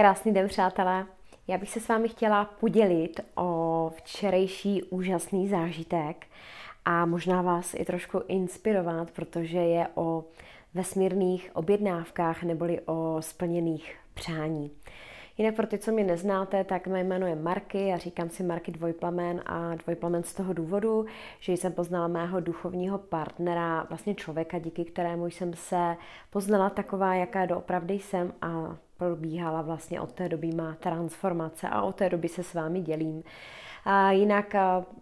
Krásný den, přátelé. Já bych se s vámi chtěla podělit o včerejší úžasný zážitek a možná vás i trošku inspirovat, protože je o vesmírných objednávkách neboli o splněných přání. Jinak pro ty, co mě neznáte, tak mé jméno je Marky, já říkám si Marky Dvojplamen a Dvojplamen z toho důvodu, že jsem poznala mého duchovního partnera, vlastně člověka, díky kterému jsem se poznala taková, jaká doopravdy jsem a probíhala vlastně od té doby má transformace a od té doby se s vámi dělím. A jinak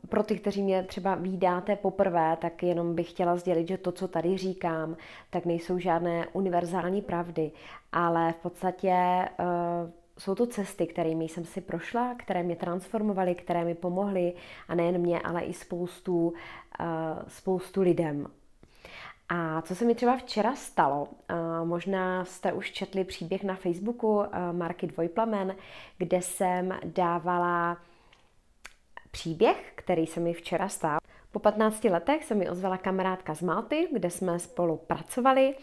pro ty, kteří mě třeba výdáte poprvé, tak jenom bych chtěla sdělit, že to, co tady říkám, tak nejsou žádné univerzální pravdy, ale v podstatě eh, jsou to cesty, kterými jsem si prošla, které mě transformovaly, které mi pomohly a nejen mě, ale i spoustu, eh, spoustu lidem. A co se mi třeba včera stalo, eh, možná jste už četli příběh na Facebooku eh, Marky Dvojplamen, kde jsem dávala příběh, který se mi včera stál. Po 15 letech se mi ozvala kamarádka z Malty, kde jsme spolu pracovali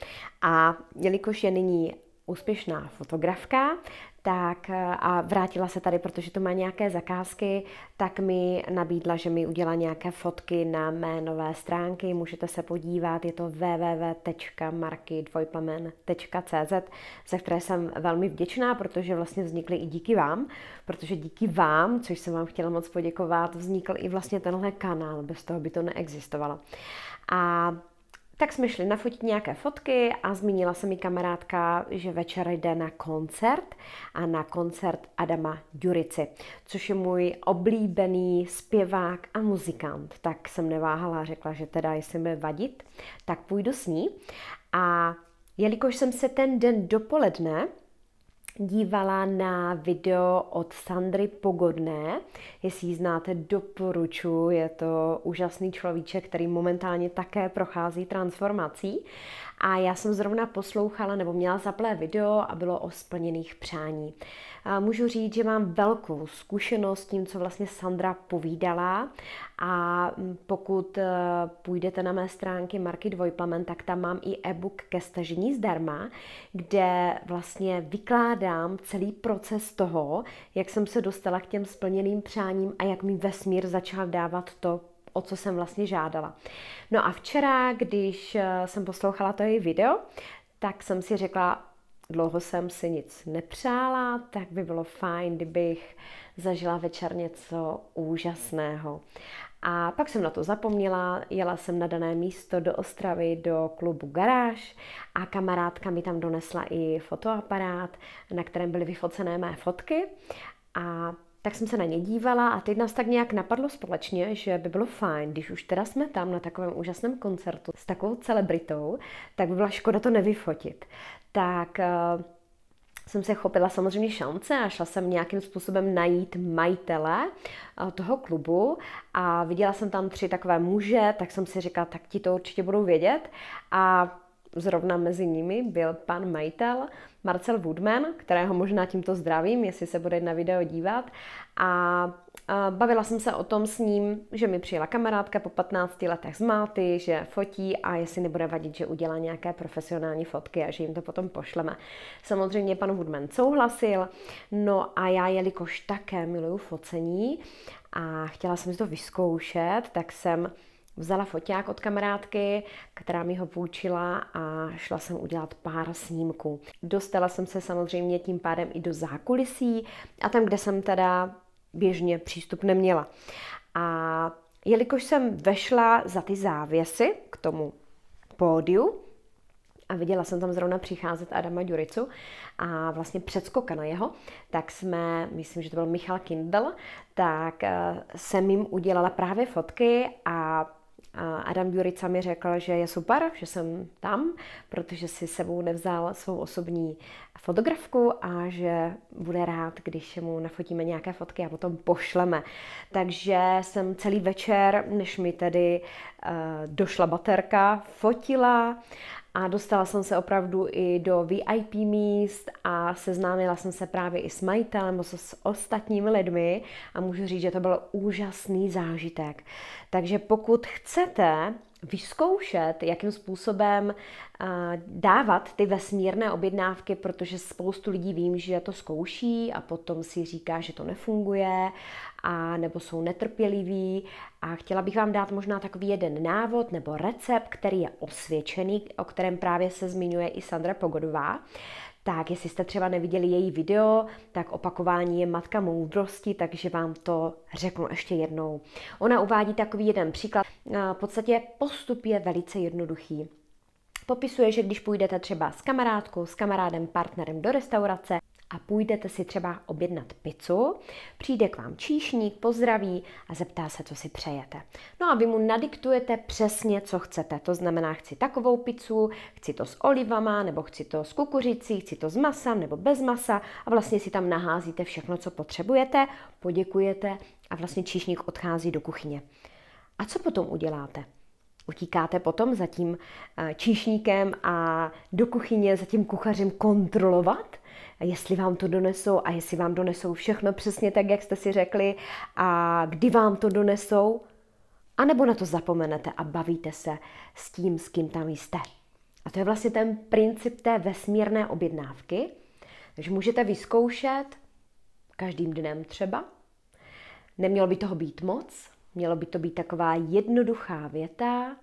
a jelikož je nyní úspěšná fotografka, tak a vrátila se tady, protože to má nějaké zakázky, tak mi nabídla, že mi udělá nějaké fotky na mé nové stránky, můžete se podívat, je to www.markydvojplamen.cz, za které jsem velmi vděčná, protože vlastně vznikly i díky vám, protože díky vám, což jsem vám chtěla moc poděkovat, vznikl i vlastně tenhle kanál, bez toho by to neexistovalo. A tak jsme šli nafotit nějaké fotky a zmínila se mi kamarádka, že večer jde na koncert a na koncert Adama Durici, což je můj oblíbený zpěvák a muzikant. Tak jsem neváhala a řekla, že teda jestli mi vadit, tak půjdu s ní. A jelikož jsem se ten den dopoledne dívala na video od Sandry Pogodné. Jestli ji znáte, doporučuji. Je to úžasný človíček, který momentálně také prochází transformací. A já jsem zrovna poslouchala nebo měla zaplé video a bylo o splněných přání. A můžu říct, že mám velkou zkušenost s tím, co vlastně Sandra povídala a pokud e, půjdete na mé stránky Marky Dvojplamen, tak tam mám i e-book ke stažení zdarma, kde vlastně vykládám celý proces toho, jak jsem se dostala k těm splněným přáním a jak mi vesmír začal dávat to, o co jsem vlastně žádala. No a včera, když e, jsem poslouchala to její video, tak jsem si řekla, Dlouho jsem si nic nepřála, tak by bylo fajn, kdybych zažila večer něco úžasného. A pak jsem na to zapomněla, jela jsem na dané místo do Ostravy, do klubu Garáž a kamarádka mi tam donesla i fotoaparát, na kterém byly vyfocené mé fotky. A tak jsem se na ně dívala a teď nás tak nějak napadlo společně, že by bylo fajn, když už teda jsme tam na takovém úžasném koncertu s takovou celebritou, tak by byla škoda to nevyfotit. Tak eh, jsem se chopila samozřejmě šance a šla jsem nějakým způsobem najít majitele eh, toho klubu a viděla jsem tam tři takové muže, tak jsem si říkala, tak ti to určitě budou vědět a zrovna mezi nimi byl pan majitel, Marcel Woodman, kterého možná tímto zdravím, jestli se bude na video dívat. A bavila jsem se o tom s ním, že mi přijela kamarádka po 15 letech z Malty, že fotí a jestli nebude vadit, že udělá nějaké profesionální fotky a že jim to potom pošleme. Samozřejmě pan Woodman souhlasil, no a já, jelikož také miluju focení a chtěla jsem si to vyzkoušet, tak jsem Vzala foťák od kamarádky, která mi ho půjčila a šla jsem udělat pár snímků. Dostala jsem se samozřejmě tím pádem i do zákulisí a tam, kde jsem teda běžně přístup neměla. A jelikož jsem vešla za ty závěsy k tomu pódiu, a viděla jsem tam zrovna přicházet Adama Ďuricu a vlastně předskokana jeho, tak jsme, myslím, že to byl Michal Kindl, tak eh, jsem jim udělala právě fotky a Adam Jurica mi řekl, že je super, že jsem tam, protože si sebou nevzal svou osobní fotografku a že bude rád, když mu nafotíme nějaké fotky a potom pošleme. Takže jsem celý večer, než mi tedy uh, došla baterka, fotila a dostala jsem se opravdu i do VIP míst a seznámila jsem se právě i s majitelem, s ostatními lidmi a můžu říct, že to byl úžasný zážitek. Takže pokud chcete vyzkoušet, jakým způsobem dávat ty vesmírné objednávky, protože spoustu lidí vím, že to zkouší a potom si říká, že to nefunguje a nebo jsou netrpěliví a chtěla bych vám dát možná takový jeden návod nebo recept, který je osvědčený, o kterém právě se zmiňuje i Sandra Pogodová, tak jestli jste třeba neviděli její video, tak opakování je matka moudrosti, takže vám to řeknu ještě jednou. Ona uvádí takový jeden příklad. V podstatě postup je velice jednoduchý. Popisuje, že když půjdete třeba s kamarádkou, s kamarádem, partnerem do restaurace, a půjdete si třeba objednat pizzu, přijde k vám číšník, pozdraví a zeptá se, co si přejete. No a vy mu nadiktujete přesně, co chcete. To znamená, chci takovou pizzu, chci to s olivama, nebo chci to s kukuřicí, chci to s masem, nebo bez masa a vlastně si tam naházíte všechno, co potřebujete, poděkujete a vlastně číšník odchází do kuchyně. A co potom uděláte? Utíkáte potom za tím eh, číšníkem a do kuchyně za tím kuchařem kontrolovat? jestli vám to donesou a jestli vám donesou všechno přesně tak, jak jste si řekli a kdy vám to donesou, anebo na to zapomenete a bavíte se s tím, s kým tam jste. A to je vlastně ten princip té vesmírné objednávky. Takže můžete vyzkoušet každým dnem třeba. Nemělo by toho být moc, mělo by to být taková jednoduchá věta.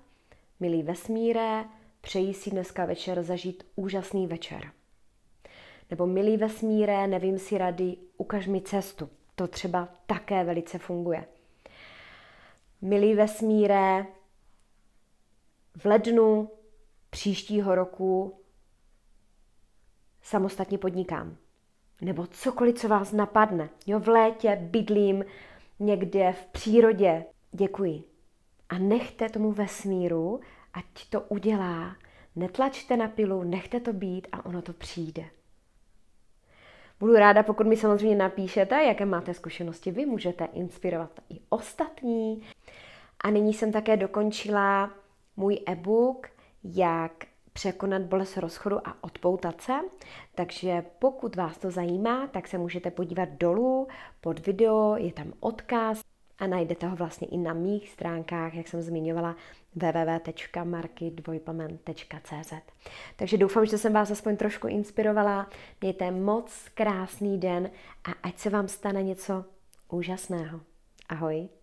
Milý vesmíre, přeji si dneska večer zažít úžasný večer. Nebo milý vesmíre, nevím si rady, ukaž mi cestu. To třeba také velice funguje. Milý vesmíre, v lednu příštího roku samostatně podnikám. Nebo cokoliv, co vás napadne. Jo, v létě bydlím někde v přírodě. Děkuji. A nechte tomu vesmíru, ať to udělá. Netlačte na pilu, nechte to být a ono to přijde. Budu ráda, pokud mi samozřejmě napíšete, jaké máte zkušenosti vy, můžete inspirovat i ostatní. A nyní jsem také dokončila můj e-book, jak překonat bolest rozchodu a odpoutat se. Takže pokud vás to zajímá, tak se můžete podívat dolů pod video, je tam odkaz a najdete ho vlastně i na mých stránkách, jak jsem zmiňovala, www.markydvojpamen.cz Takže doufám, že jsem vás aspoň trošku inspirovala. Mějte moc krásný den a ať se vám stane něco úžasného. Ahoj!